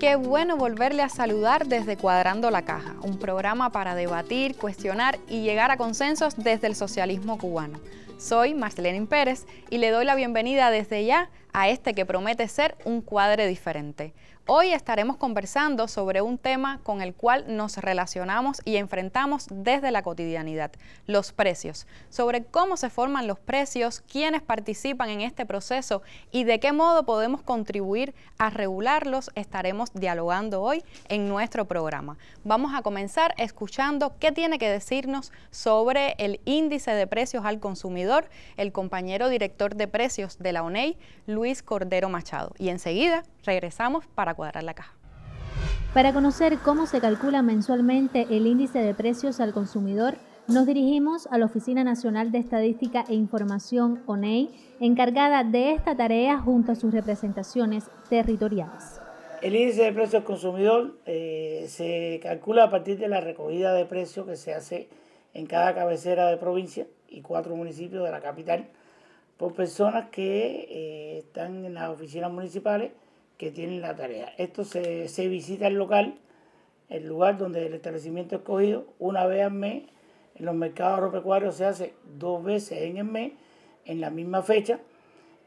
qué bueno volverle a saludar desde Cuadrando la Caja, un programa para debatir, cuestionar y llegar a consensos desde el socialismo cubano. Soy Marcelena Pérez y le doy la bienvenida desde ya a este que promete ser un cuadre diferente. Hoy estaremos conversando sobre un tema con el cual nos relacionamos y enfrentamos desde la cotidianidad, los precios, sobre cómo se forman los precios, quiénes participan en este proceso y de qué modo podemos contribuir a regularlos, estaremos dialogando hoy en nuestro programa. Vamos a comenzar escuchando qué tiene que decirnos sobre el índice de precios al consumidor el compañero director de precios de la ONEI, Luis Cordero Machado. Y enseguida regresamos para cuadrar la caja. Para conocer cómo se calcula mensualmente el índice de precios al consumidor, nos dirigimos a la Oficina Nacional de Estadística e Información, ONEI, encargada de esta tarea junto a sus representaciones territoriales. El índice de precios al consumidor eh, se calcula a partir de la recogida de precios que se hace en cada cabecera de provincia y cuatro municipios de la capital por personas que eh, están en las oficinas municipales que tienen la tarea. Esto se, visita el local, el lugar donde el establecimiento es cogido, una vez al mes. En los mercados agropecuarios se hace dos veces en el mes, en la misma fecha,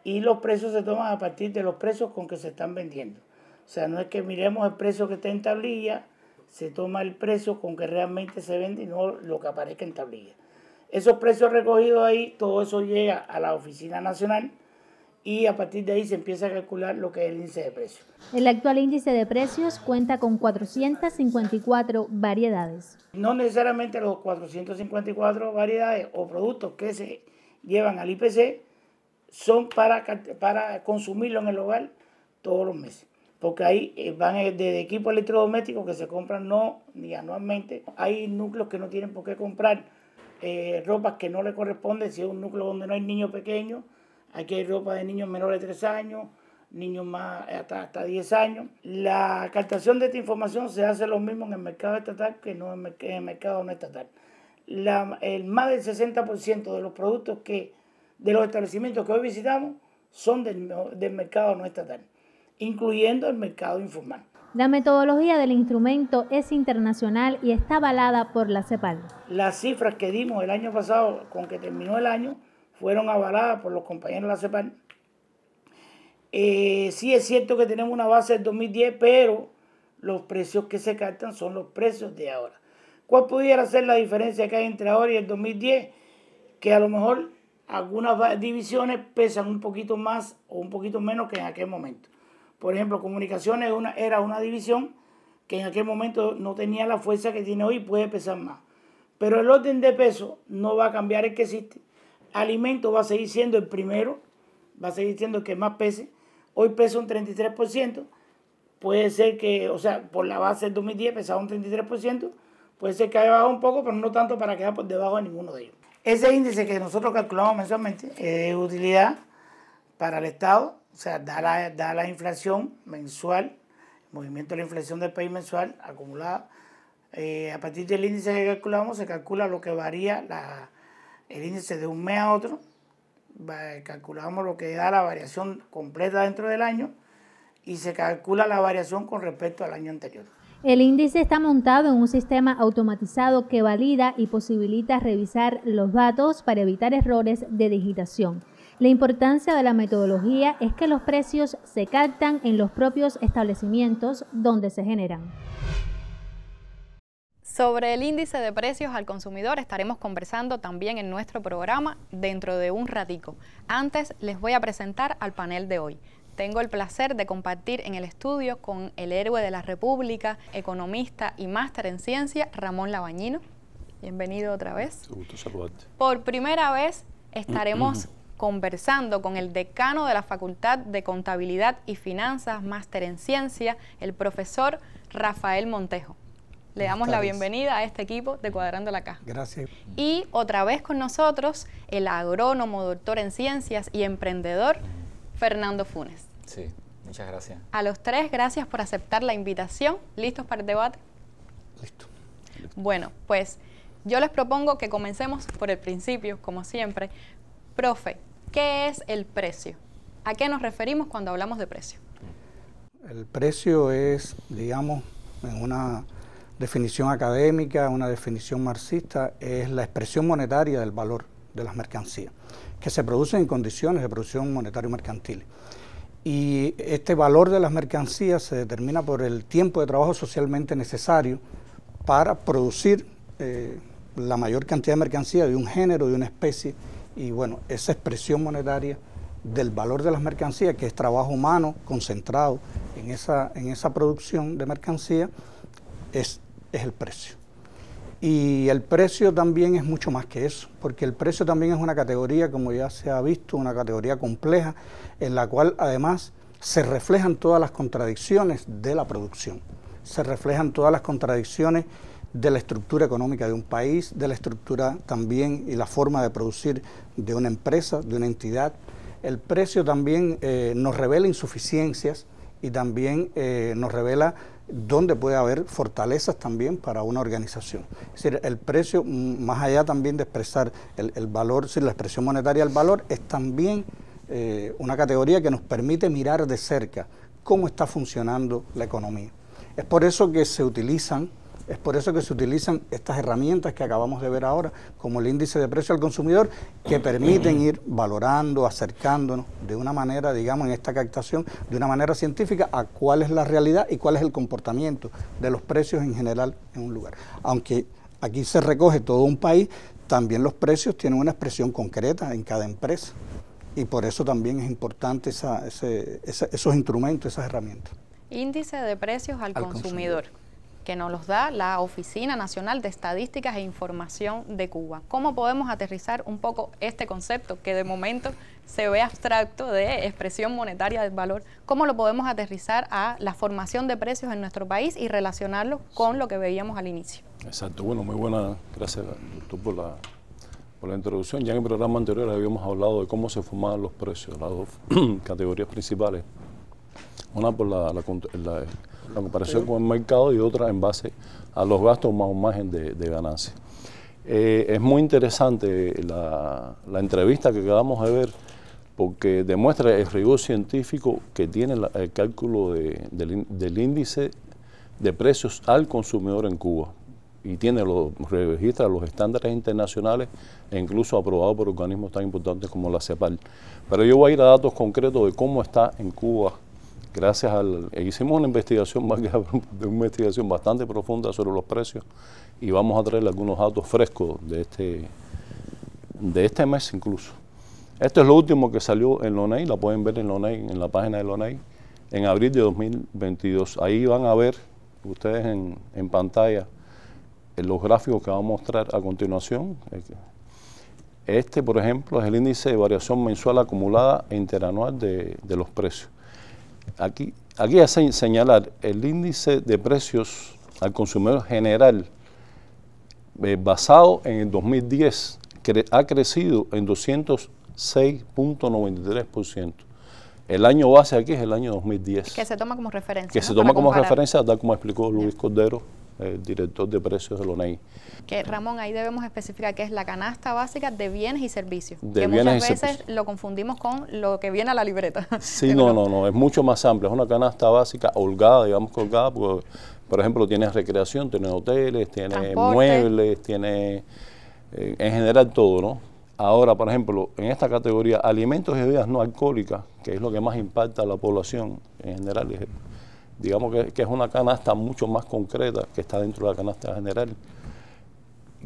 y los precios se toman a partir de los precios con que se están vendiendo. O sea, no es que miremos el precio que está en tablilla, se toma el precio con que realmente se vende y no lo que aparezca en tablilla. Esos precios recogidos ahí, todo eso llega a la Oficina Nacional y a partir de ahí se empieza a calcular lo que es el índice de precios. El actual índice de precios cuenta con 454 variedades. No necesariamente los 454 variedades o productos que se llevan al IPC son para, para consumirlo en el hogar todos los meses. Porque ahí eh, van eh, desde equipos electrodomésticos que se compran no ni anualmente. Hay núcleos que no tienen por qué comprar Ropas eh, ropa que no le corresponde, si es un núcleo donde no hay niños pequeños, aquí hay ropa de niños menores de 3 años, niños más eh, hasta, 10 años. La captación de esta información se hace lo mismo en el mercado estatal que no en el mercado no estatal. el más del 60% de los productos que, de los establecimientos que hoy visitamos son del mercado no estatal, incluyendo el mercado informal. La metodología del instrumento es internacional y está avalada por la CEPAL. Las cifras que dimos el año pasado, con que terminó el año, fueron avaladas por los compañeros de la CEPAL. Eh, sí es cierto que tenemos una base del 2010, pero los precios que se captan son los precios de ahora. ¿Cuál pudiera ser la diferencia que hay entre ahora y el 2010? Que a lo mejor algunas divisiones pesan un poquito más o un poquito menos que en aquel momento. Por ejemplo, comunicaciones era una división que en aquel momento no tenía la fuerza que tiene hoy y puede pesar más. Pero el orden de peso no va a cambiar el que existe. Alimento va a seguir siendo el primero, va a seguir siendo el que más pese. Hoy pesa un 33%, puede ser que, o sea, por la base del 2010 pesaba un 33%, puede ser que haya bajado un poco, pero no tanto para quedar por debajo de ninguno de ellos. Ese índice que nosotros calculamos mensualmente es de utilidad para el Estado o sea, da la, inflación mensual, movimiento de la inflación del país mensual acumulada. Eh, a partir del índice que calculamos, se calcula lo que varía el índice de un mes a otro. Calculamos lo que da la variación completa dentro del año y se calcula la variación con respecto al año anterior. El índice está montado en un sistema automatizado que valida y posibilita revisar los datos para evitar errores de digitación. La importancia de la metodología es que los precios se captan en los propios establecimientos donde se generan. Sobre el índice de precios al consumidor estaremos conversando también en nuestro programa dentro de un ratico. Antes les voy a presentar al panel de hoy. Tengo el placer de compartir en el estudio con el héroe de la República, economista y máster en ciencia, Ramón Labañino. Bienvenido otra vez. gusto saludarte. Por primera vez estaremos conversando con el decano de la Facultad de Contabilidad y Finanzas, máster en Ciencia, el profesor Rafael Montejo. Le damos la bienvenida a este equipo de Cuadrando la Caja. Gracias. Y otra vez con nosotros el agrónomo, doctor en ciencias y emprendedor Fernando Funes. Sí, muchas gracias. A los tres, gracias por aceptar la invitación. ¿Listos para el debate? Listo. Bueno, pues yo les propongo que comencemos por el principio, como siempre, Profe, ¿qué es el precio? ¿A qué nos referimos cuando hablamos de precio? El precio es, digamos, en una definición académica, una definición marxista, es la expresión monetaria del valor de las mercancías, que se producen en condiciones de producción monetario mercantil. Y este valor de las mercancías se determina por el tiempo de trabajo socialmente necesario para producir eh, la mayor cantidad de mercancía de un género, de una especie y bueno, esa expresión monetaria del valor de las mercancías, que es trabajo humano concentrado en esa, en esa producción de mercancía, es, es el precio. Y el precio también es mucho más que eso, porque el precio también es una categoría, como ya se ha visto, una categoría compleja, en la cual además se reflejan todas las contradicciones de la producción, se reflejan todas las contradicciones de la estructura económica de un país, de la estructura también y la forma de producir de una empresa, de una entidad. El precio también eh, nos revela insuficiencias y también eh, nos revela dónde puede haber fortalezas también para una organización. Es decir, el precio, más allá también de expresar el, valor, la expresión monetaria del valor, es también eh, una categoría que nos permite mirar de cerca cómo está funcionando la economía. Es por eso que se utilizan es por eso que se utilizan estas herramientas que acabamos de ver ahora, como el índice de precio al consumidor, que permiten ir valorando, acercándonos de una manera, digamos, en esta captación, de una manera científica a cuál es la realidad y cuál es el comportamiento de los precios en general en un lugar. Aunque aquí se recoge todo un país, también los precios tienen una expresión concreta en cada empresa. Y por eso también es importante esos instrumentos, esas herramientas. Índice de precios al, consumidor que nos los da la Oficina Nacional de Estadísticas e Información de Cuba. ¿Cómo podemos aterrizar un poco este concepto que de momento se ve abstracto de expresión monetaria del valor? ¿Cómo lo podemos aterrizar a la formación de precios en nuestro país y relacionarlo con lo que veíamos al inicio? Exacto, bueno, muy buena, gracias doctor por la, por la introducción. Ya en el programa anterior habíamos hablado de cómo se formaban los precios, las dos categorías principales. Una por la la comparación con el mercado y otra en base a los gastos más o margen de, ganancia. Eh, es muy interesante la, entrevista que acabamos de ver porque demuestra el rigor científico que tiene el cálculo del, índice de precios al consumidor en Cuba y tiene los, registra los estándares internacionales e incluso aprobado por organismos tan importantes como la CEPAL. Pero yo voy a ir a datos concretos de cómo está en Cuba gracias al... E hicimos una investigación, bastante profunda sobre los precios y vamos a traer algunos datos frescos de este, de este mes incluso. Esto es lo último que salió en LONEI, la pueden ver en en la página de LONEI, en abril de 2022. Ahí van a ver ustedes en, pantalla eh, los gráficos que vamos a mostrar a continuación. Este, por ejemplo, es el índice de variación mensual acumulada e interanual de los precios. Aquí, aquí que señalar el índice de precios al consumidor general eh, basado en el 2010 ha crecido en 206.93%. El año base aquí es el año 2010. Que se toma como referencia. Que se toma como referencia, tal como explicó Luis Cordero el eh, director de precios de ONEI. Que Ramón, ahí debemos especificar que es la canasta básica de bienes y servicios. que muchas veces lo confundimos con lo que viene a la libreta. Sí, no, no, no, es mucho más amplio, es una canasta básica holgada, digamos que holgada, por ejemplo, tiene recreación, tiene hoteles, tiene muebles, tiene eh, en general todo, ¿no? Ahora, por ejemplo, en esta categoría, alimentos y bebidas no alcohólicas, que es lo que más impacta a la población en general, digamos que, es una canasta mucho más concreta que está dentro de la canasta general,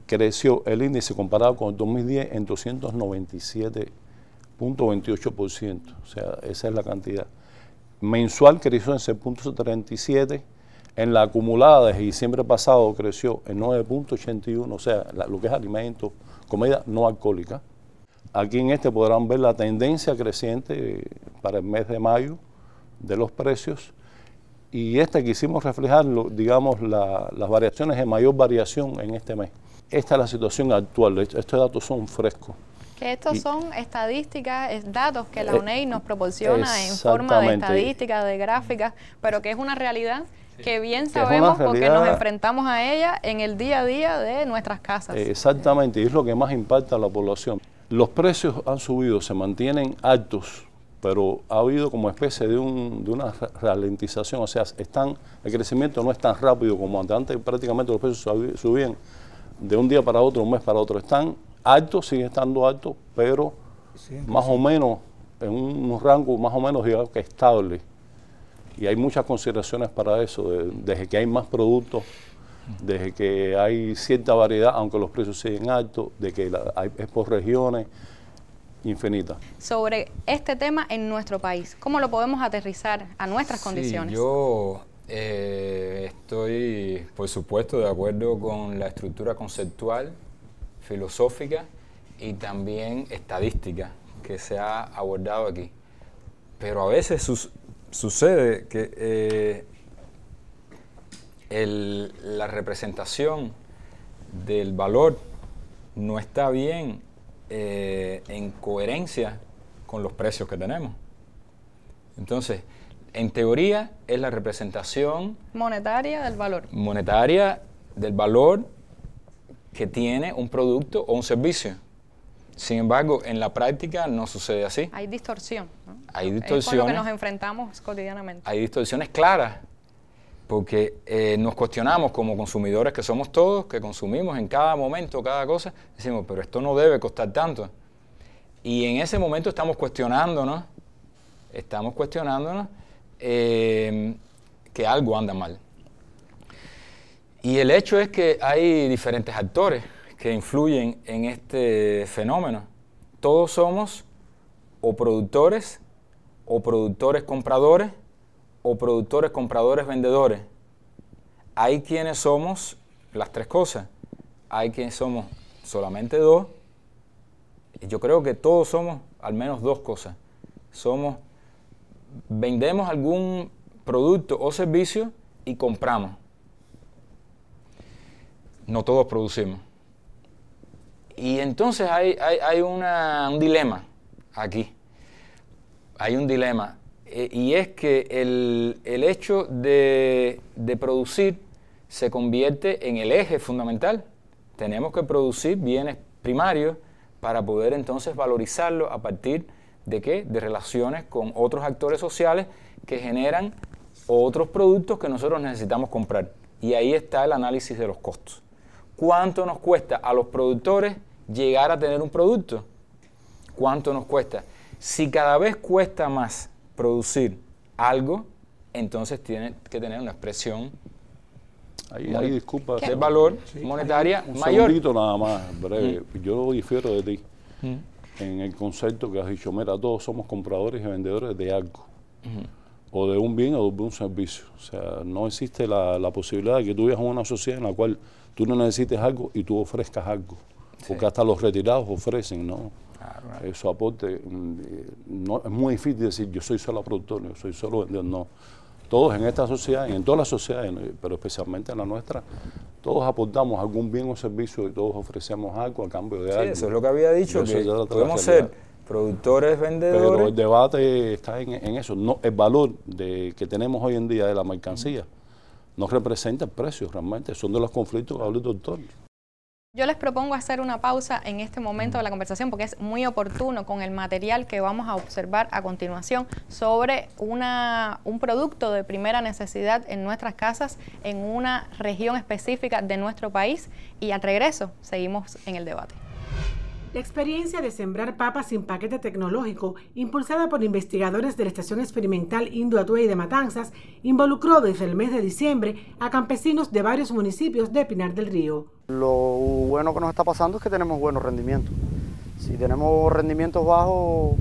creció el índice comparado con el 2010 en 297.28%, o sea, esa es la cantidad. Mensual creció en 6.37%, en la acumulada de diciembre pasado creció en 9.81%, o sea, lo que es alimentos, comida no alcohólica. Aquí en este podrán ver la tendencia creciente eh, para el mes de mayo de los precios y esta quisimos reflejar digamos, las variaciones de mayor variación en este mes. Esta es la situación actual, estos datos son frescos. Que estos son estadísticas, datos que la eh, UNEI nos proporciona en forma de estadísticas, de gráficas, pero que es una realidad que bien sabemos porque nos enfrentamos a ella en el día a día de nuestras casas. Eh, exactamente, y es lo que más impacta a la población. Los precios han subido, se mantienen altos pero ha habido como especie de, un, de una ralentización, o sea, están, el crecimiento no es tan rápido como antes, prácticamente los precios subían de un día para otro, un mes para otro, están altos, siguen estando altos, pero más o menos en un, rango más o menos digamos que estable. Y hay muchas consideraciones para eso, desde que hay más productos, desde que hay cierta variedad, aunque los precios siguen altos, de que hay, es por regiones, infinita. Sobre este tema en nuestro país, ¿cómo lo podemos aterrizar a nuestras condiciones? Yo eh, estoy, por supuesto, de acuerdo con la estructura conceptual, filosófica y también estadística que se ha abordado aquí. Pero a veces sucede que eh, la representación del valor no está bien eh, en coherencia con los precios que tenemos. Entonces, en teoría es la representación monetaria del valor. Monetaria del valor que tiene un producto o un servicio. Sin embargo, en la práctica no sucede así. Hay distorsión. Hay distorsiones. Es con lo que nos enfrentamos cotidianamente. Hay distorsiones claras porque eh, nos cuestionamos como consumidores que somos todos, que consumimos en cada momento, cada cosa, decimos, pero esto no debe costar tanto. Y en ese momento estamos cuestionándonos, estamos cuestionándonos eh, que algo anda mal. Y el hecho es que hay diferentes actores que influyen en este fenómeno. Todos somos o productores, o productores compradores, o productores, compradores, vendedores. Hay quienes somos las tres cosas. Hay quienes somos solamente dos. Yo creo que todos somos al menos dos cosas. Somos, vendemos algún producto o servicio y compramos. No todos producimos. Y entonces hay, un dilema aquí. Hay un dilema. Eh, y es que el, hecho de, de, producir se convierte en el eje fundamental. Tenemos que producir bienes primarios para poder entonces valorizarlos a partir de qué? De relaciones con otros actores sociales que generan otros productos que nosotros necesitamos comprar. Y ahí está el análisis de los costos. ¿Cuánto nos cuesta a los productores llegar a tener un producto? ¿Cuánto nos cuesta? Si cada vez cuesta más producir algo, entonces tiene que tener una expresión Ahí, De valor monetaria un mayor. nada más, breve. Mm. Yo difiero de ti mm. en el concepto que has dicho. Mira, todos somos compradores y vendedores de algo. O de un bien o de un servicio. O sea, no existe la, posibilidad de que tú vayas una sociedad en la cual tú no necesites algo y tú ofrezcas algo. Porque hasta los retirados ofrecen, ¿no? Eso eh, aporte, mm, eh, no, es muy difícil decir yo soy solo productor, yo soy solo vendedor, no. Todos en esta sociedad, y en todas las sociedades, eh, pero especialmente en la nuestra, todos aportamos algún bien o servicio y todos ofrecemos algo a cambio de sí, algo. Eso es lo que había dicho, podemos ser productores, vendedores. Pero el debate está en, eso. No, el valor de, que tenemos hoy en día de la mercancía no representa el precio realmente. Son de los conflictos que habló el doctor. Yo les propongo hacer una pausa en este momento de la conversación porque es muy oportuno con el material que vamos a observar a continuación sobre un producto de primera necesidad en nuestras casas en una región específica de nuestro país y al regreso seguimos en el debate. La experiencia de sembrar papas sin paquete tecnológico, impulsada por investigadores de la Estación Experimental Indio de Matanzas, involucró desde el mes de diciembre a campesinos de varios municipios de Pinar del Río. Lo bueno que nos está pasando es que tenemos buenos rendimientos. Si tenemos rendimientos bajos,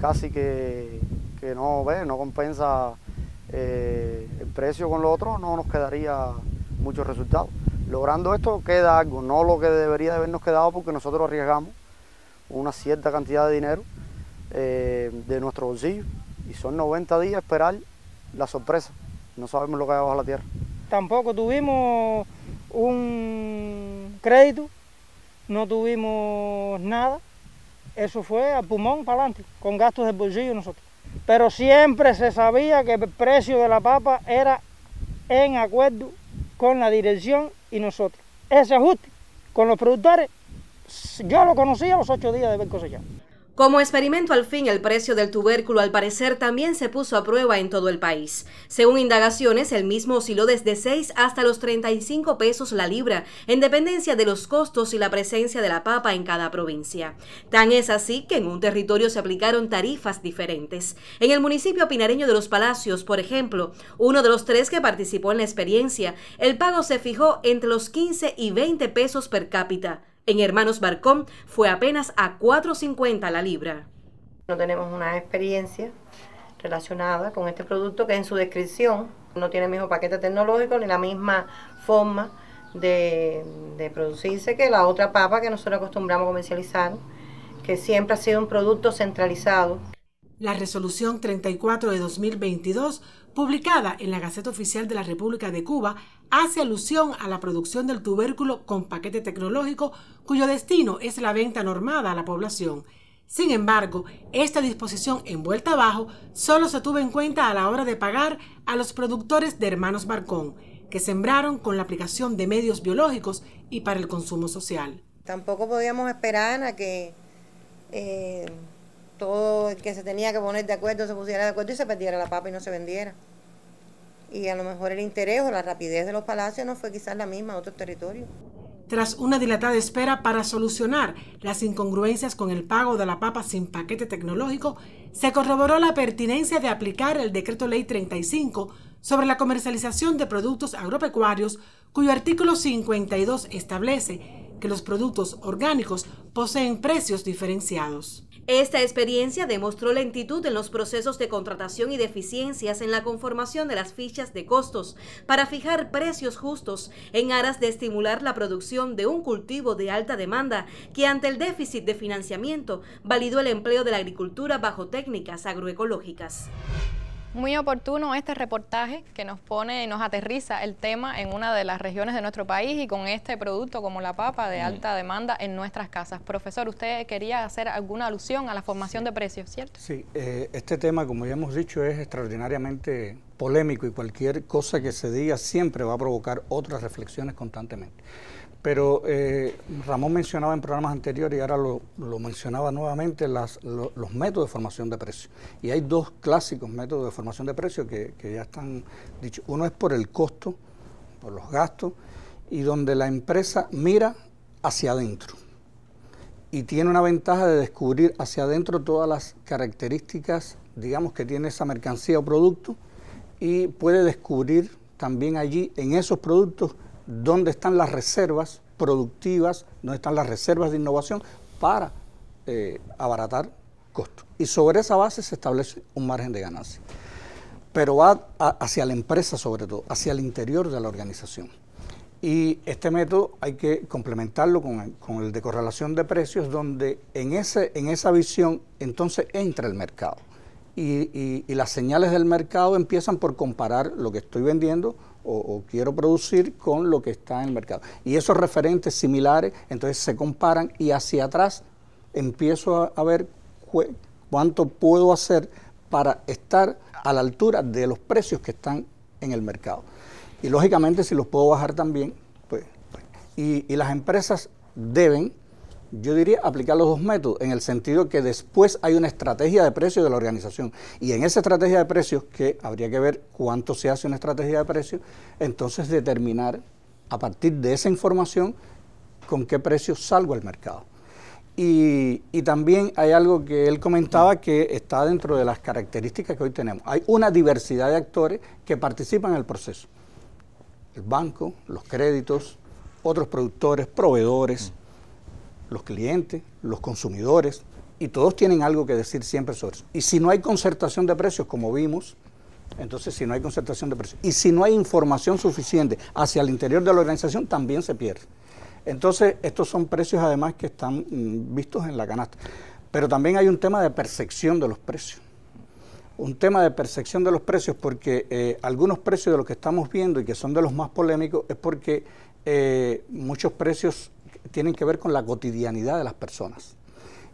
casi que, no, compensa eh, el precio con lo otro, no nos quedaría mucho resultado. Logrando esto queda algo, no lo que debería de habernos quedado porque nosotros arriesgamos una cierta cantidad de dinero eh, de nuestro bolsillo y son 90 días esperar la sorpresa. No sabemos lo que hay abajo la tierra. Tampoco tuvimos un crédito, no tuvimos nada. Eso fue a pulmón para adelante, con gastos del bolsillo nosotros. Pero siempre se sabía que el precio de la papa era en acuerdo con la dirección y nosotros. Ese ajuste con los productores, yo lo conocí a los ocho días de haber cosechado. Como experimento al fin, el precio del tubérculo al parecer también se puso a prueba en todo el país. Según indagaciones, el mismo osciló desde 6 hasta los 35 pesos la libra, en dependencia de los costos y la presencia de la papa en cada provincia. Tan es así que en un territorio se aplicaron tarifas diferentes. En el municipio pinareño de Los Palacios, por ejemplo, uno de los tres que participó en la experiencia, el pago se fijó entre los 15 y 20 pesos per cápita en Hermanos Barcón fue apenas a 4.50 la libra. No tenemos una experiencia relacionada con este producto que en su descripción no tiene el mismo paquete tecnológico ni la misma forma de, producirse que la otra papa que nosotros acostumbramos a comercializar, que siempre ha sido un producto centralizado. La resolución 34 de 2022 publicada en la Gaceta Oficial de la República de Cuba, hace alusión a la producción del tubérculo con paquete tecnológico cuyo destino es la venta normada a la población. Sin embargo, esta disposición vuelta abajo solo se tuvo en cuenta a la hora de pagar a los productores de Hermanos Barcón, que sembraron con la aplicación de medios biológicos y para el consumo social. Tampoco podíamos esperar a que eh, que se tenía que poner de acuerdo se pusiera de acuerdo y se perdiera la papa y no se vendiera. Y a lo mejor el interés o la rapidez de los palacios no fue quizás la misma en otros territorios. Tras una dilatada espera para solucionar las incongruencias con el pago de la papa sin paquete tecnológico, se corroboró la pertinencia de aplicar el decreto ley 35 sobre la comercialización de productos agropecuarios, cuyo artículo 52 establece los productos orgánicos poseen precios diferenciados. Esta experiencia demostró lentitud en los procesos de contratación y deficiencias en la conformación de las fichas de costos para fijar precios justos en aras de estimular la producción de un cultivo de alta demanda que ante el déficit de financiamiento validó el empleo de la agricultura bajo técnicas agroecológicas. Muy oportuno este reportaje que nos pone y nos aterriza el tema en una de las regiones de nuestro país y con este producto como la papa de mm. alta demanda en nuestras casas. Profesor, usted quería hacer alguna alusión a la formación de precios, ¿cierto? Sí, eh, este tema, como ya hemos dicho, es extraordinariamente polémico y cualquier cosa que se diga siempre va a provocar otras reflexiones constantemente. Pero eh, Ramón mencionaba en programas anteriores y ahora lo, mencionaba nuevamente los métodos de formación de precios. Y hay dos clásicos métodos de formación de precios que, que, ya están dichos. Uno es por el costo, por los gastos, y donde la empresa mira hacia adentro y tiene una ventaja de descubrir hacia adentro todas las características, digamos, que tiene esa mercancía o producto y puede descubrir también allí en esos productos dónde están las reservas productivas, dónde están las reservas de innovación para eh, abaratar costos. Y sobre esa base se establece un margen de ganancia. Pero va hacia la empresa sobre todo, hacia el interior de la organización. Y este método hay que complementarlo con el, de correlación de precios, donde en, esa visión entonces entra el mercado. y las señales del mercado empiezan por comparar lo que estoy vendiendo o, quiero producir con lo que está en el mercado. Y esos referentes similares, entonces se comparan y hacia atrás empiezo a, ver cuánto puedo hacer para estar a la altura de los precios que están en el mercado. Y lógicamente si los puedo bajar también, pues, pues y las empresas deben yo diría aplicar los dos métodos, en el sentido que después hay una estrategia de precios de la organización. Y en esa estrategia de precios, que habría que ver cuánto se hace una estrategia de precios, entonces determinar a partir de esa información con qué precio salgo al mercado. Y, y, también hay algo que él comentaba que está dentro de las características que hoy tenemos. Hay una diversidad de actores que participan en el proceso. El banco, los créditos, otros productores, proveedores, los clientes, los consumidores, y todos tienen algo que decir siempre sobre eso. Y si no hay concertación de precios, como vimos, entonces si no hay concertación de precios, y si no hay información suficiente hacia el interior de la organización, también se pierde. Entonces, estos son precios además que están mm, vistos en la canasta. Pero también hay un tema de percepción de los precios. Un tema de percepción de los precios porque eh, algunos precios de los que estamos viendo y que son de los más polémicos es porque eh, muchos precios tienen que ver con la cotidianidad de las personas.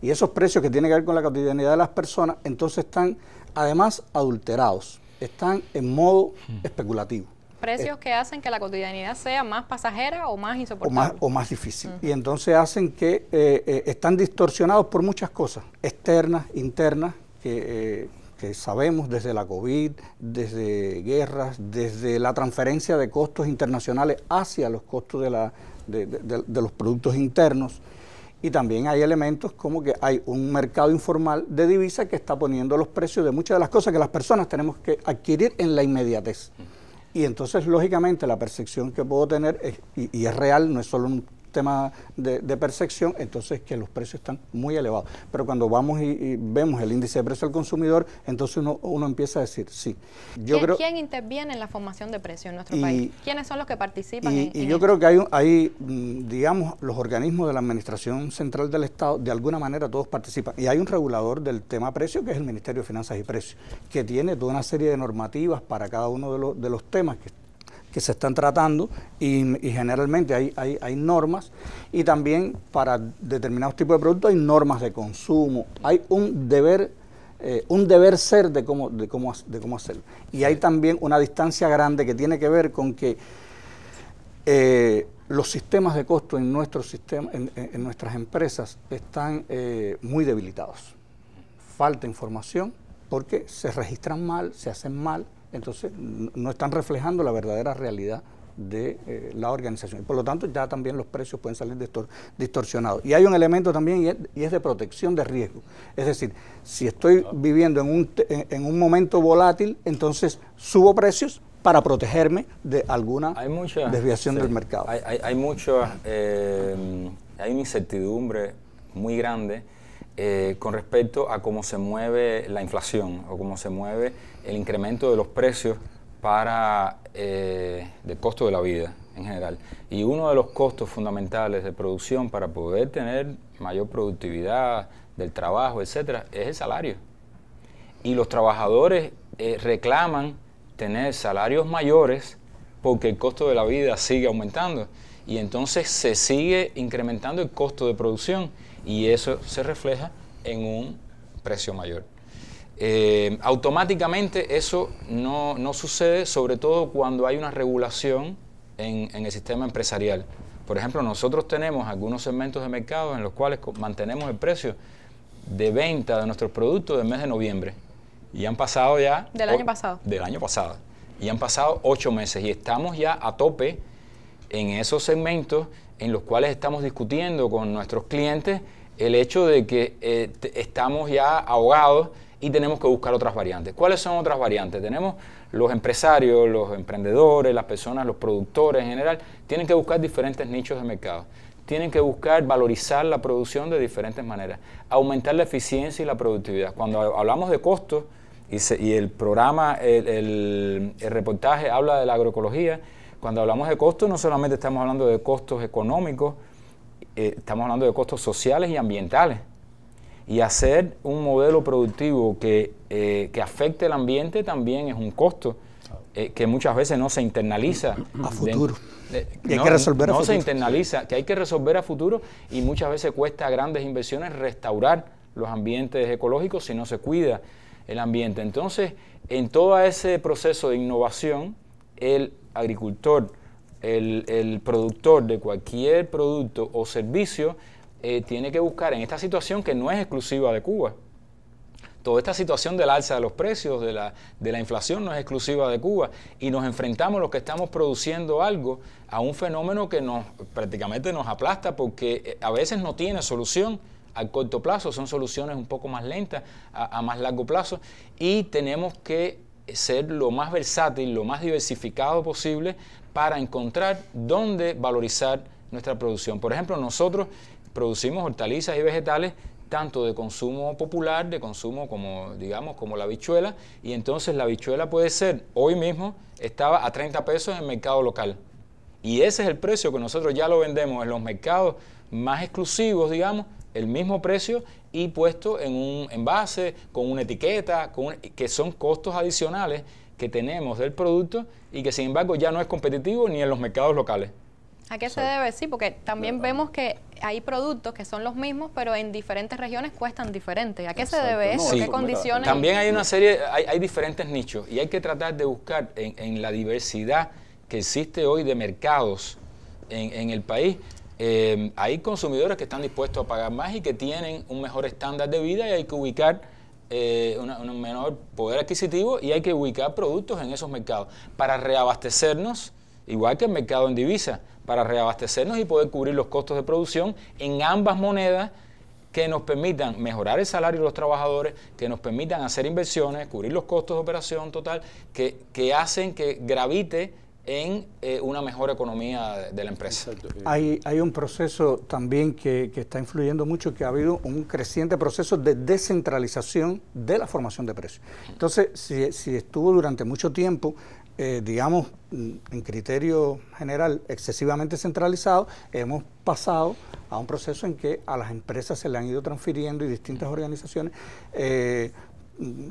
Y esos precios que tienen que ver con la cotidianidad de las personas, entonces están además adulterados, están en modo hmm. especulativo. Precios que hacen que la cotidianidad sea más pasajera o más insoportable. O más, difícil. Y entonces hacen que eh, eh, están distorsionados por muchas cosas, externas, internas, eh, que sabemos desde la COVID, desde guerras, desde la transferencia de costos internacionales hacia los costos de la, de, los productos internos. Y también hay elementos como que hay un mercado informal de divisas que está poniendo los precios de muchas de las cosas que las personas tenemos que adquirir en la inmediatez. Y entonces, lógicamente, la percepción que puedo tener, y, y, es real, no es solo un tema de, percepción, entonces que los precios están muy elevados. Pero cuando vamos y, vemos el índice de precio al consumidor, entonces uno, empieza a decir, sí. Yo ¿Quién, interviene en la formación de precios en nuestro país? ¿Quiénes son los que participan? Y, yo creo que hay, hay, mm, digamos, los organismos de la Administración Central del Estado, de alguna manera todos participan. Y hay un regulador del tema precio, que es el Ministerio de Finanzas y Precios, que tiene toda una serie de normativas para cada uno de, los, de los temas que están que se están tratando y, generalmente hay, normas y también para determinados tipos de productos hay normas de consumo, hay un deber, eh, un deber ser de cómo, de, cómo, hacerlo. Y hay también una distancia grande que tiene que ver con que eh, los sistemas de costo en, nuestro sistema, en, nuestras empresas están eh, muy debilitados. Falta información porque se registran mal, se hacen mal, entonces no están reflejando la verdadera realidad de eh, la organización. Por lo tanto, ya también los precios pueden salir distorsionados. Y hay un elemento también y es, de protección de riesgo. Es decir, si estoy viviendo en un, en, un momento volátil, entonces subo precios para protegerme de alguna desviación del mercado. Hay, hay, mucho, hay eh, incertidumbre muy grande eh, con respecto a cómo se mueve la inflación o cómo se mueve el incremento de los precios para eh, el costo de la vida en general. Y uno de los costos fundamentales de producción para poder tener mayor productividad del trabajo, etcétera, es el salario. Y los trabajadores eh, reclaman tener salarios mayores porque el costo de la vida sigue aumentando y entonces se sigue incrementando el costo de producción y eso se refleja en un precio mayor. Eh, automáticamente eso no, sucede, sobre todo cuando hay una regulación en, en, el sistema empresarial. Por ejemplo, nosotros tenemos algunos segmentos de mercado en los cuales mantenemos el precio de venta de nuestros productos del mes de noviembre. Y han pasado ya... Del año pasado. Del año pasado. Y han pasado ocho meses y estamos ya a tope en esos segmentos en los cuales estamos discutiendo con nuestros clientes el hecho de que eh, estamos ya ahogados y tenemos que buscar otras variantes. ¿Cuáles son otras variantes? Tenemos los empresarios, los emprendedores, las personas, los productores en general, tienen que buscar diferentes nichos de mercado. Tienen que buscar valorizar la producción de diferentes maneras, aumentar la eficiencia y la productividad. Cuando hablamos de costos, y, el programa, el reportaje habla de la agroecología, cuando hablamos de costos, no solamente estamos hablando de costos económicos, eh, estamos hablando de costos sociales y ambientales. Y hacer un modelo productivo que, eh, afecte el ambiente también es un costo eh, que muchas veces no se internaliza. A futuro. hay que resolver a futuro. se internaliza, que hay que resolver a futuro y muchas veces cuesta grandes inversiones restaurar los ambientes ecológicos si no se cuida el ambiente. Entonces, en todo ese proceso de innovación, el agricultor, el, productor de cualquier producto o servicio, eh, tiene que buscar en esta situación que no es exclusiva de Cuba. Toda esta situación del alza de los precios, de la, inflación, no es exclusiva de Cuba y nos enfrentamos los que estamos produciendo algo a un fenómeno que nos prácticamente nos aplasta porque eh, a veces no tiene solución a corto plazo, son soluciones un poco más lentas, a más largo plazo y tenemos que ser lo más versátil, lo más diversificado posible para encontrar dónde valorizar nuestra producción. Por ejemplo, nosotros producimos hortalizas y vegetales tanto de consumo popular, de consumo como, digamos, como la bichuela, y entonces la bichuela puede ser, hoy mismo estaba a 30 pesos en el mercado local. Y ese es el precio que nosotros ya lo vendemos en los mercados más exclusivos, digamos, el mismo precio y puesto en un envase, con una etiqueta, con que son costos adicionales que tenemos del producto y que sin embargo ya no es competitivo ni en los mercados locales. ¿A qué se debe? Sí, porque también vemos que hay productos que son los mismos, pero en diferentes regiones cuestan diferentes. ¿A qué se debe eso? ¿Qué condiciones? También hay una serie, hay, diferentes nichos y hay que tratar de buscar en, la diversidad que existe hoy de mercados en el país, Em, hay consumidores que están dispuestos a pagar más y que tienen un mejor estándar de vida y hay que ubicar eh, un menor poder adquisitivo y hay que ubicar productos en esos mercados para reabastecernos, igual que el mercado en divisa, para reabastecernos y poder cubrir los costos de producción en ambas monedas que nos permitan mejorar el salario de los trabajadores, que nos permitan hacer inversiones, cubrir los costos de operación total, que, que hacen que gravite en eh, una mejor economía de, la empresa. Eh. Hay, un proceso también que, está influyendo mucho, que ha habido un creciente proceso de descentralización de la formación de precios. Entonces, si, estuvo durante mucho tiempo, eh, digamos, mm, en criterio general, excesivamente centralizado, hemos pasado a un proceso en que a las empresas se le han ido transfiriendo y distintas organizaciones, mm,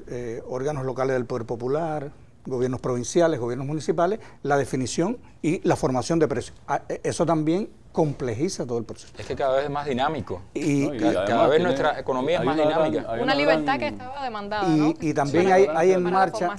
órganos locales del Poder Popular, gobiernos provinciales, gobiernos municipales, la definición y la formación de precios. Ah, e, eso también complejiza todo el proceso. Es que cada vez es más dinámico. Y, cada, vez nuestra economía es más dinámica. una, libertad que estaba demandada. Y, también hay, en marcha,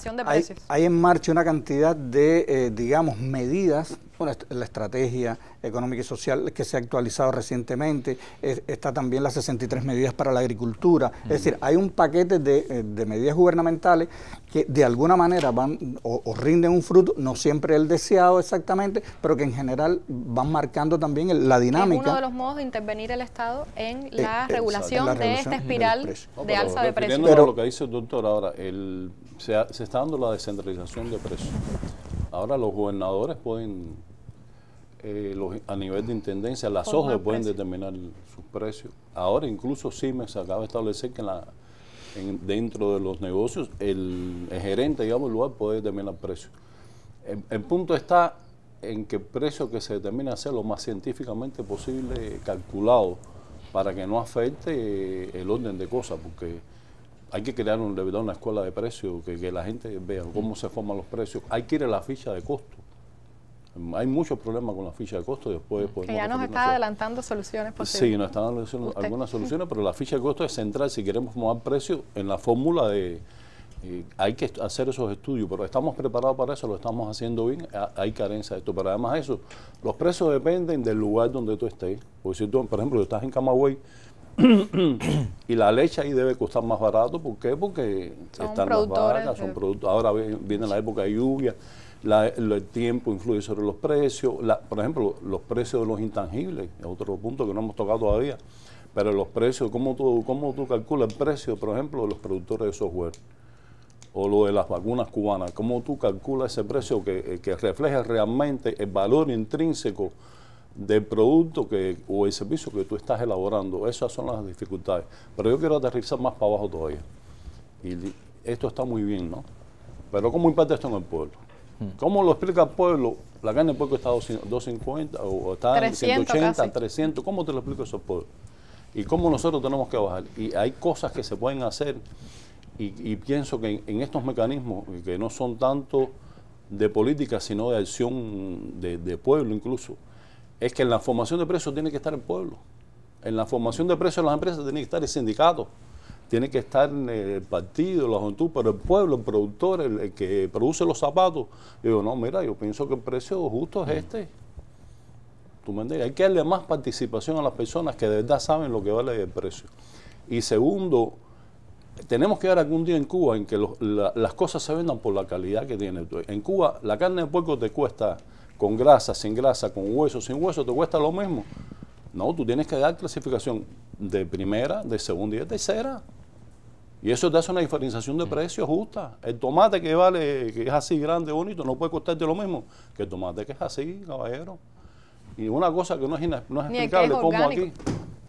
hay, en marcha una cantidad de, eh, digamos, medidas la estrategia económica y social que se ha actualizado recientemente, está también las 63 medidas para la agricultura, es decir, hay un paquete de, eh, de, medidas gubernamentales que de alguna manera van o, rinden un fruto, no siempre el deseado exactamente, pero que en general van marcando también la dinámica. Es uno de los modos de intervenir el Estado en eh, la, regulación, de esta espiral de alza de precios. Pero lo que dice el doctor ahora, el, se está dando la descentralización de precios. Ahora los gobernadores pueden eh, a nivel de intendencia, las hojas pueden determinar sus precios. Ahora incluso CIMEX acaba de establecer que dentro de los negocios el, gerente, digamos, lugar puede determinar precios. El, punto está en que el precio que se determina sea lo más científicamente posible calculado para que no afecte eh, el orden de cosas, porque hay que crear una escuela de precios, que la gente vea cómo se forman los precios, hay que ir a la ficha de costo hay muchos problemas con la ficha de costo, después Que mm. ya nos está adelantando soluciones posibles. Sí, nos están adelantando algunas soluciones, pero la ficha de costo es central si queremos mover precio en la fórmula de... Eh, hay que hacer esos estudios, pero estamos preparados para eso, lo estamos haciendo bien, hay carencia de esto. Pero además eso, los precios dependen del lugar donde tú estés. Porque si por ejemplo, tú estás en Camagüey, y la leche ahí debe costar más barato. ¿Por qué? Porque están más baratas, son productos. Ahora viene la época de lluvia el tiempo influye sobre los precios. por ejemplo, los precios de los intangibles, es otro punto que no hemos tocado todavía. Pero los precios, ¿cómo tú, cómo tú calculas el precio, por ejemplo, de los productores de software? O lo de las vacunas cubanas. ¿Cómo tú calculas ese precio que, eh, que refleja realmente el valor intrínseco del producto que, o el servicio que tú estás elaborando? Esas son las dificultades. Pero yo quiero aterrizar más para abajo todavía. Y esto está muy bien, ¿no? Pero ¿cómo impacta esto en el pueblo? ¿Cómo lo explica el pueblo? La carne de pueblo está a 250 o está a 180, 300. ¿Cómo te lo explico eso al pueblo? Y cómo nosotros tenemos que bajar. Y hay cosas que se pueden hacer y, pienso que en, estos mecanismos que no son tanto de política, sino de acción de, de pueblo incluso, es que en la formación de precios tiene que estar el pueblo. En la formación de precios de las empresas tiene que estar el sindicato tiene que estar en eh, el partido, la juventud, pero el pueblo, el productor, el, que produce los zapatos. Yo digo, no, mira, yo pienso que el precio justo es mm. este. ¿Tú me entiendes? Hay que darle más participación a las personas que de verdad saben lo que vale el precio. Y segundo, tenemos que dar algún día en Cuba en que las cosas se vendan por la calidad que tiene. En Cuba la carne de puerco te cuesta con grasa, sin grasa, con hueso, sin hueso, te cuesta lo mismo. No, tú tienes que dar clasificación de primera, de segunda y de tercera. Y eso te hace una diferenciación de precios justa. El tomate que vale, que es así grande, bonito, no puede costarte lo mismo que el tomate que es así, caballero. Y una cosa que no es, no es explicable, como aquí.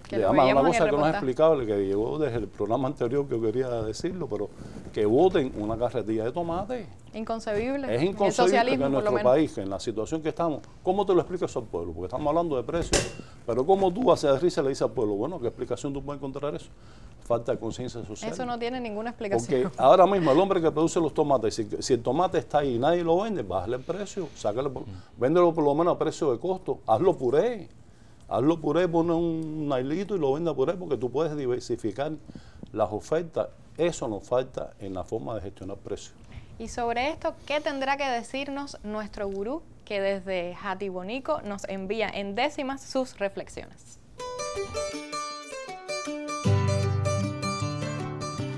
Que una cosa que no es explicable, que llegó desde el programa anterior que yo quería decirlo, pero que voten una carretilla de tomate. Inconcebible. Es inconcebible que en nuestro país, en la situación que estamos, ¿cómo te lo explicas al pueblo? Porque estamos hablando de precios, pero ¿cómo tú hacia risa le dices al pueblo? Bueno, ¿qué explicación tú puedes encontrar eso? falta de conciencia social. Eso no tiene ninguna explicación. Porque ahora mismo el hombre que produce los tomates, si, el tomate está ahí y nadie lo vende, bájale el precio, sácalo, véndelo por lo menos a precio de costo, hazlo puré, hazlo puré, pone un hilito y lo venda puré porque tú puedes diversificar las ofertas. Eso nos falta en la forma de gestionar precios. Y sobre esto, ¿qué tendrá que decirnos nuestro gurú que desde Jatibonico nos envía en décimas sus reflexiones?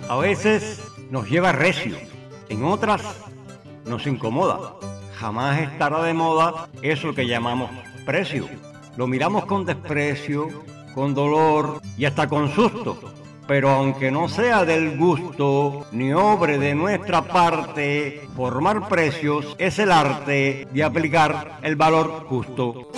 A veces nos lleva recio, en otras nos incomoda. Jamás estará de moda eso que llamamos precio. Lo miramos con desprecio, con dolor y hasta con susto. Pero aunque no sea del gusto ni obre de nuestra parte, formar precios es el arte de aplicar el valor justo.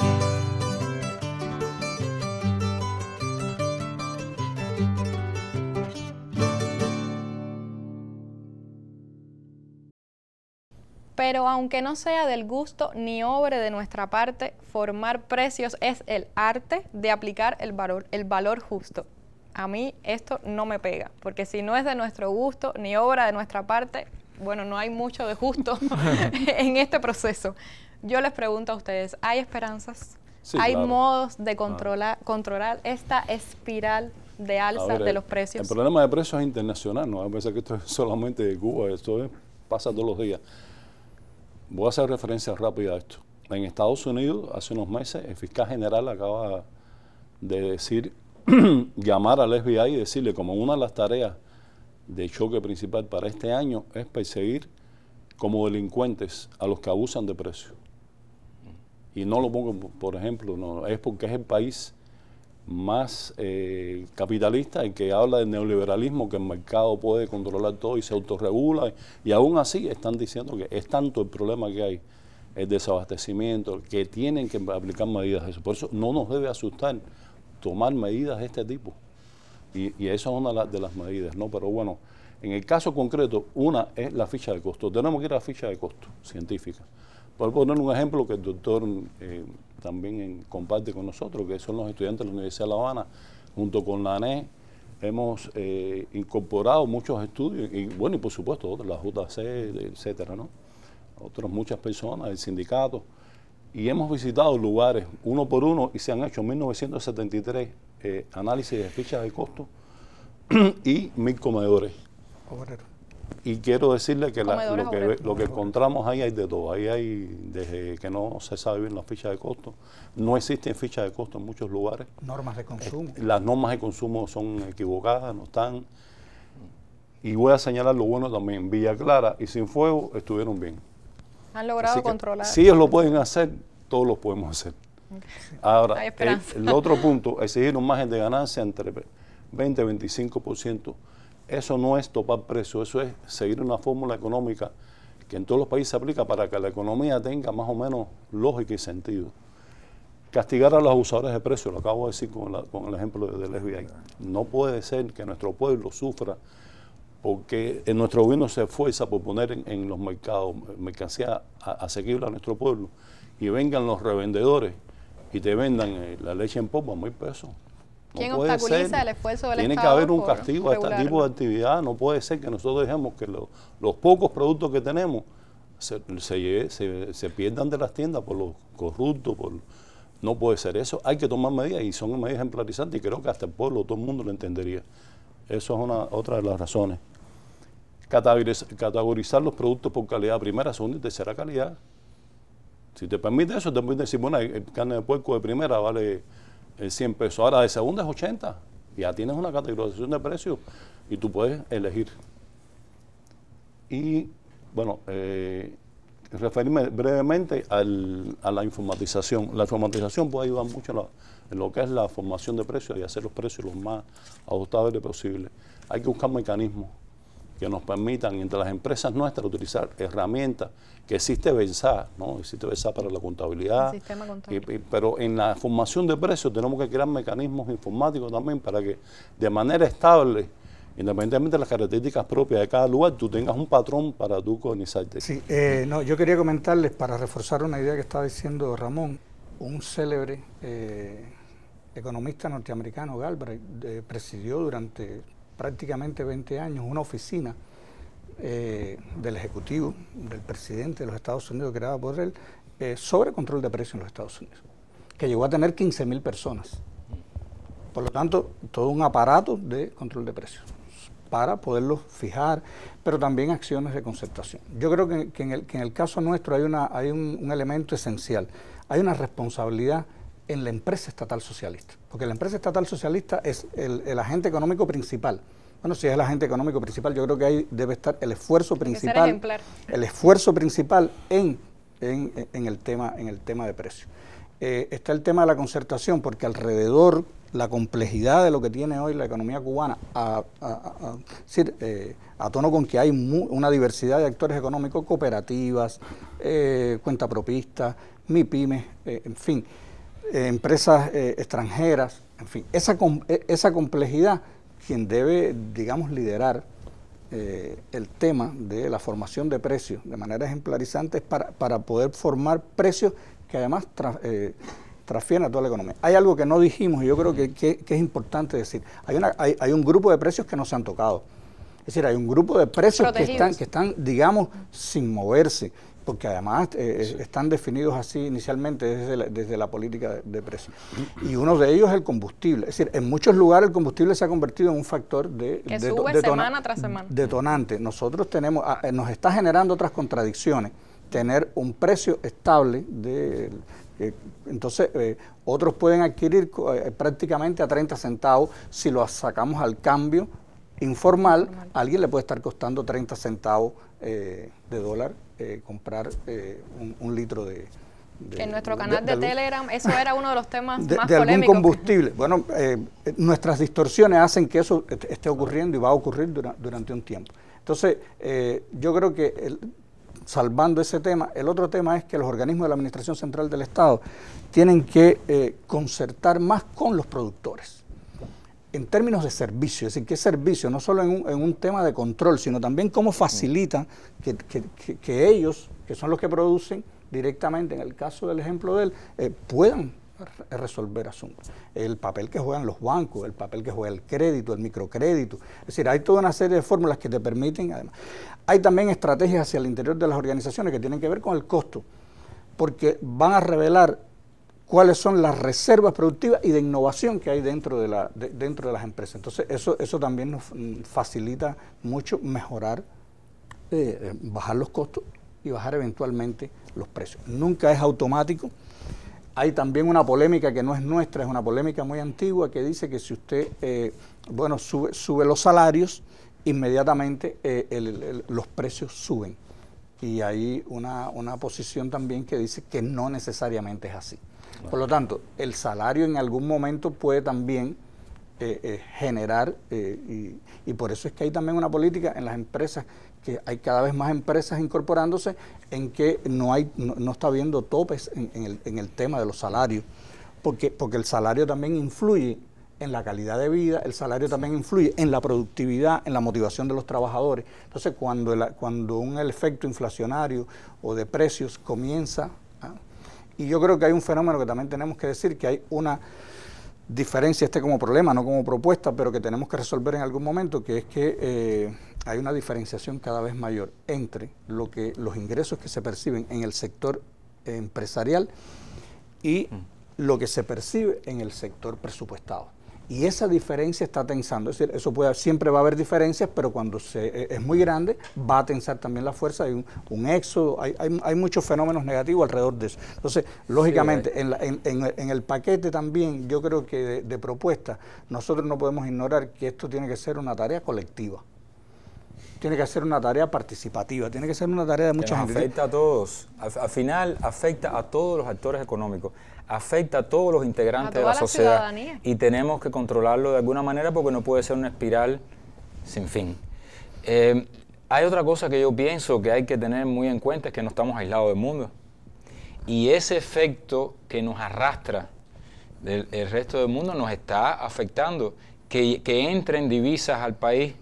Pero aunque no sea del gusto ni obra de nuestra parte, formar precios es el arte de aplicar el valor, el valor justo. A mí esto no me pega, porque si no es de nuestro gusto ni obra de nuestra parte, bueno, no hay mucho de justo en este proceso. Yo les pregunto a ustedes, ¿hay esperanzas? ¿Hay modos de ah. controlar, controlar esta espiral de alza de los precios? El problema de precios es internacional, no a pensar que esto es solamente de Cuba, esto pasa todos los días. Voy a hacer referencia rápida a esto. En Estados Unidos, hace unos meses, el fiscal general acaba de decir, llamar al FBI y decirle como una de las tareas de choque principal para este año es perseguir como delincuentes a los que abusan de precio. Y no lo pongo, por ejemplo, no, es porque es el país más eh, capitalista el que habla del neoliberalismo, que el mercado puede controlar todo y se autorregula. Y, aún así están diciendo que es tanto el problema que hay, el desabastecimiento, que tienen que aplicar medidas de eso. Por eso no nos debe asustar tomar medidas de este tipo. Y, y es una de las medidas, ¿no? Pero bueno, en el caso concreto, una es la ficha de costo. Tenemos que ir a la ficha de costo científica. Por poner un ejemplo que el doctor eh, también en, comparte con nosotros, que son los estudiantes de la Universidad de La Habana, junto con la ANE, hemos eh, incorporado muchos estudios, y bueno, y por supuesto, la JC, etcétera, ¿no? Otras muchas personas, el sindicato, y hemos visitado lugares uno por uno y se han hecho 1973 eh, análisis de fichas de costo y mil comedores y quiero decirle que, lo, que encontramos ahí hay de todo. Ahí hay, desde que no se sabe bien las fichas de costo, no existen fichas de costo en muchos lugares. Normas de eh, consumo. las normas de consumo son equivocadas, no están. Y voy a señalar lo bueno también. Villa Clara y Sin Fuego estuvieron bien. Han logrado controlar. Si ellos lo pueden hacer, todos lo podemos hacer. Ahora, el, otro punto, exigir un margen de ganancia entre 20 y 25% eso no es topar precio, eso es seguir una fórmula económica que en todos los países se aplica para que la economía tenga más o menos lógica y sentido. Castigar a los abusadores de precios, lo acabo de decir con, el ejemplo de FBI. No puede ser que nuestro pueblo sufra porque en nuestro gobierno se esfuerza por poner en, los mercados mercancía asequible a nuestro pueblo y vengan los revendedores y te vendan eh, la leche en popa a mil pesos. ¿Quién obstaculiza el esfuerzo del Tiene que haber un castigo a este tipo de actividad. No puede ser que nosotros dejemos que los pocos productos que tenemos se, pierdan de las tiendas por los corruptos, No puede ser eso. Hay que tomar medidas y son medidas ejemplarizantes y creo que hasta el pueblo, todo el mundo lo entendería. Eso es otra de las razones. Categorizar, los productos por calidad, primera, segunda y tercera calidad. Si te permite eso, te permite decir, bueno, carne de puerco de primera vale es 100 pesos. Ahora de segunda es 80. Ya tienes una categorización de precios y tú puedes elegir. Y bueno, eh, referirme brevemente al, a la informatización. La informatización puede ayudar mucho en, lo que es la formación de precios y hacer los precios los más ajustables posible. Hay que buscar mecanismos que nos permitan entre las empresas nuestras utilizar herramientas que existe BESA, ¿no? existe BESA para la contabilidad, pero en la formación de precios tenemos que crear mecanismos informáticos también para que de manera estable independientemente de las características propias de cada lugar, tú tengas un patrón para tú colonizarte. Sí, eh, no, yo quería comentarles, para reforzar una idea que estaba diciendo Ramón, un célebre eh, economista norteamericano, Galbraith, eh, presidió durante prácticamente 20 años una oficina eh, del Ejecutivo, del presidente de los Estados Unidos, creada por él, eh, sobre control de precios en los Estados Unidos, que llegó a tener 15.000 personas. Por lo tanto, todo un aparato de control de precios para poderlos fijar, pero también acciones de concertación. Yo creo que, en, el, que en, el, caso nuestro hay, una, hay un elemento esencial, hay una responsabilidad en la empresa estatal socialista, porque la empresa estatal socialista es el, agente económico principal. Bueno, si es el agente económico principal, yo creo que ahí debe estar el esfuerzo principal, el esfuerzo principal en, en, el tema, en el tema de precios. Eh, está el tema de la concertación, porque alrededor la complejidad de lo que tiene hoy la economía cubana, a, decir, eh, a tono con que hay una diversidad de actores económicos, cooperativas, eh, cuentapropistas, MIPIMES, eh, en fin. Eh, empresas eh, extranjeras, en fin, e, esa, complejidad, quien debe, digamos, liderar eh, el tema de la formación de precios de manera ejemplarizante para, poder formar precios que además transfieren a toda la economía. Hay algo que no dijimos y yo creo que, es importante decir. Hay, una, hay, hay, un grupo de precios que no se han tocado. Es decir, hay un grupo de precios que están, que están, digamos, sin moverse porque además eh, están definidos así inicialmente desde la, política de, precio precios. Y uno de ellos es el combustible. Es decir, en muchos lugares el combustible se ha convertido en un factor de, que sube semana tras semana. detonante. Nosotros tenemos, ah, eh, nos está generando otras contradicciones tener un precio estable de eh, entonces otros pueden adquirir prácticamente a 30 centavos si lo sacamos al cambio informal, alguien le puede estar costando 30 centavos eh, de dólar eh, comprar eh, un, litro de... en nuestro canal de, Telegram eso era uno de los temas más de algún combustible. Bueno, nuestras distorsiones hacen que eso esté ocurriendo y va a ocurrir durante un tiempo. Entonces, yo creo que salvando ese tema, el otro tema es que los organismos de la Administración Central del Estado tienen que concertar más con los productores en términos de servicio, es decir, qué servicio, no solo en un, tema de control, sino también cómo mm. facilita que, ellos, que son los que producen directamente, en el caso del ejemplo de él, eh, puedan resolver asuntos. El papel que juegan los bancos, el papel que juega el crédito, el microcrédito. Es decir, hay toda una serie de fórmulas que te permiten, además. Hay también estrategias hacia el interior de las organizaciones que tienen que ver con el costo, porque van a revelar cuáles son las reservas productivas y de innovación que hay dentro de, la, dentro de las empresas. Entonces, eso, eso también nos facilita mucho mejorar, eh, eh, bajar los costos y bajar eventualmente los precios. Nunca es automático. Hay también una polémica que no es nuestra, es una polémica muy antigua que dice que si usted, eh, bueno, sube, los salarios, inmediatamente los precios suben. Y hay una posición también que dice que no necesariamente es así. Por lo tanto, el salario en algún momento puede también eh, eh, generar, eh, y, por eso es que hay también una política en las empresas, que hay cada vez más empresas incorporándose, en que no, hay, no, está habiendo topes en, el, tema de los salarios, porque, porque el salario también influye en la calidad de vida, el salario también influye en la productividad, en la motivación de los trabajadores. Entonces, cuando, cuando un efecto inflacionario o de precios comienza... ¿ah? Y yo creo que hay un fenómeno que también tenemos que decir, que hay una diferencia, este como problema, no como propuesta, pero que tenemos que resolver en algún momento, que es que eh, hay una diferenciación cada vez mayor entre lo que, los ingresos que se perciben en el sector empresarial y mm. lo que se percibe en el sector presupuestado y esa diferencia está tensando. Es decir, eso siempre va a haber diferencias, pero cuando se, e, es muy grande va a tensar también la fuerza, hay un, éxodo, hay, muchos fenómenos negativos alrededor de eso. Entonces, lógicamente, en, el paquete también yo creo que de, propuesta nosotros no podemos ignorar que esto tiene que ser una tarea colectiva tiene que ser una tarea participativa, tiene que ser una tarea de mucha Afecta a todos, al, final afecta a todos los actores económicos afecta a todos los integrantes de la, sociedad y tenemos que controlarlo de alguna manera porque no puede ser una espiral sin fin. Eh, hay otra cosa que yo pienso que hay que tener muy en cuenta, es que no estamos aislados del mundo. Y ese efecto que nos arrastra del resto del mundo nos está afectando. Que, entren divisas al país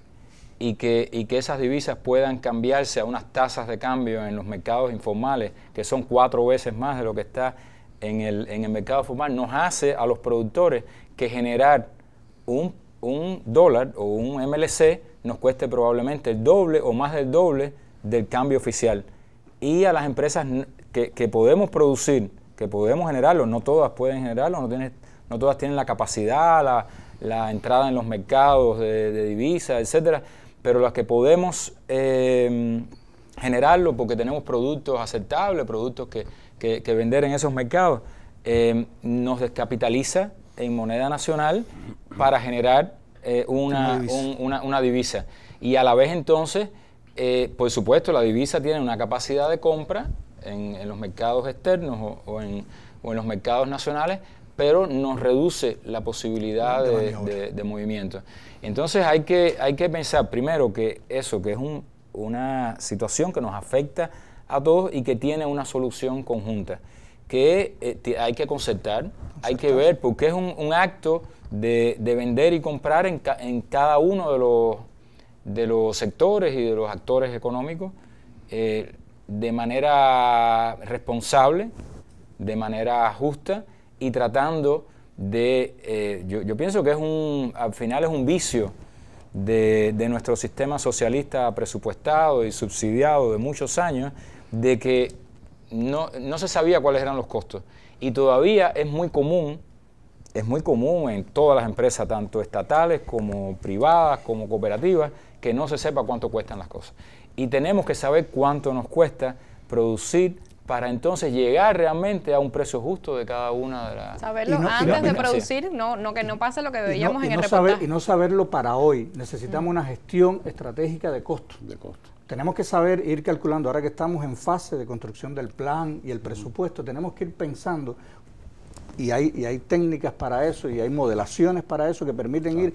y que, y que, esas divisas puedan cambiarse a unas tasas de cambio en los mercados informales, que son cuatro veces más de lo que está en el, mercado formal nos hace a los productores que generar un, dólar o un MLC nos cueste probablemente el doble o más del doble del cambio oficial. Y a las empresas que, podemos producir, que podemos generarlo, no todas pueden generarlo, no, no todas tienen la capacidad, la, entrada en los mercados de, divisas, etcétera, pero las que podemos eh, generarlo porque tenemos productos aceptables, productos que, que, vender en esos mercados, em, nos descapitaliza en moneda nacional para generar eh, una, divisa. Y a la vez entonces, eh, por supuesto, la divisa tiene una capacidad de compra en, los mercados externos o, en, o en los mercados nacionales, pero nos reduce la posibilidad de, de, movimiento. Entonces hay que, hay que pensar primero que eso, que es un, una situación que nos afecta a todos y que tiene una solución conjunta que eh, hay que concertar, hay que ver, porque es un, acto de, vender y comprar en, cada uno de los, de los, sectores y de los actores económicos eh, de manera responsable, de manera justa y tratando de, eh, yo, pienso que es un, al final es un vicio de, de nuestro sistema socialista presupuestado y subsidiado de muchos años, de que no, se sabía cuáles eran los costos. Y todavía es muy común, es muy común en todas las empresas, tanto estatales como privadas, como cooperativas, que no se sepa cuánto cuestan las cosas. Y tenemos que saber cuánto nos cuesta producir para entonces llegar realmente a un precio justo de cada una de las... Saberlo antes de producir, no, que no pase lo que veíamos en el reportaje. y no saberlo para hoy. Necesitamos mm. una gestión estratégica de costos. De tenemos que saber ir calculando, ahora que estamos en fase de construcción del plan y el presupuesto, tenemos que ir pensando, y hay, y hay técnicas para eso, y hay modelaciones para eso que permiten ir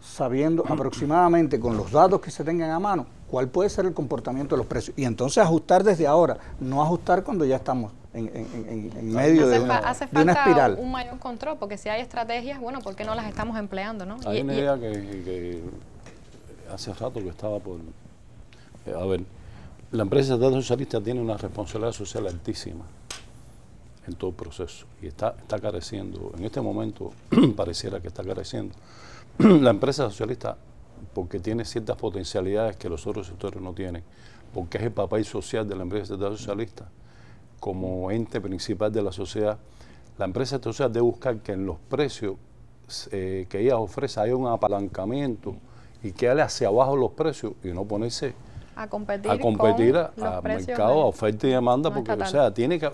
sabiendo aproximadamente con los datos que se tengan a mano cuál puede ser el comportamiento de los precios. Y entonces ajustar desde ahora, no ajustar cuando ya estamos en, medio de, una, hace falta espiral. un mayor control, porque si hay estrategias, bueno, ¿por qué no las estamos empleando? ¿no? Hay una idea que, que hace rato que estaba por, eh, a ver, la empresa estatal socialista tiene una responsabilidad social altísima en todo proceso y está, careciendo, en este momento pareciera que está careciendo. la empresa socialista, porque tiene ciertas potencialidades que los otros sectores no tienen, porque es el papel social de la empresa estatal socialista como ente principal de la sociedad, la empresa social debe buscar que en los precios eh, que ella ofrece haya un apalancamiento y que haga hacia abajo los precios y no ponerse a competir, a competir mercado, a oferta y demanda, porque o sea, tiene que,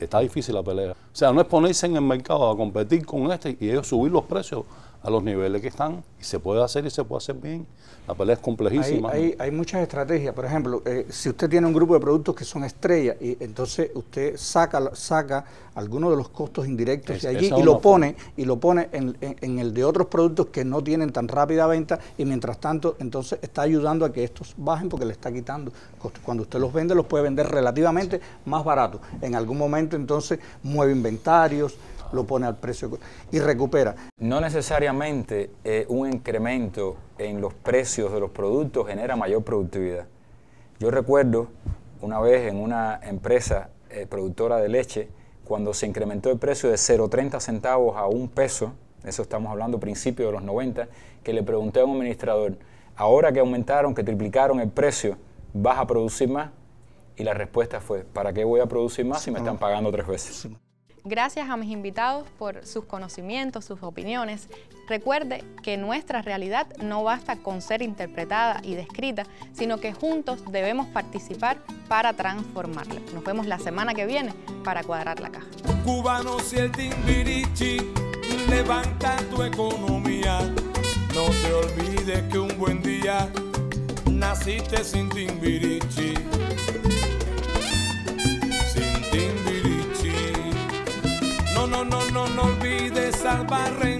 está difícil la pelea. O sea, no es ponerse en el mercado a competir con este y ellos subir los precios a los niveles que están y se puede hacer y se puede hacer bien. La pelea es complejísima. Hay, hay, muchas estrategias. Por ejemplo, eh, si usted tiene un grupo de productos que son estrellas, y entonces usted saca, saca algunos de los costos indirectos de allí y lo, pone, y lo pone en, en, el de otros productos que no tienen tan rápida venta y mientras tanto entonces está ayudando a que estos bajen porque le está quitando Cuando usted los vende, los puede vender relativamente más barato. En algún momento entonces mueve inventarios, lo pone al precio y recupera. No necesariamente eh, un incremento en los precios de los productos genera mayor productividad. Yo recuerdo una vez en una empresa eh, productora de leche, cuando se incrementó el precio de 0,30 centavos a un peso, eso estamos hablando principio de los 90, que le pregunté a un administrador, ahora que aumentaron, que triplicaron el precio, ¿vas a producir más? Y la respuesta fue, ¿para qué voy a producir más si me están pagando tres veces? Gracias a mis invitados por sus conocimientos, sus opiniones. Recuerde que nuestra realidad no basta con ser interpretada y descrita, sino que juntos debemos participar para transformarla. Nos vemos la semana que viene para cuadrar la caja. tu economía. No te olvides que un buen día naciste sin timbirichi. no, no, no no olvides al barren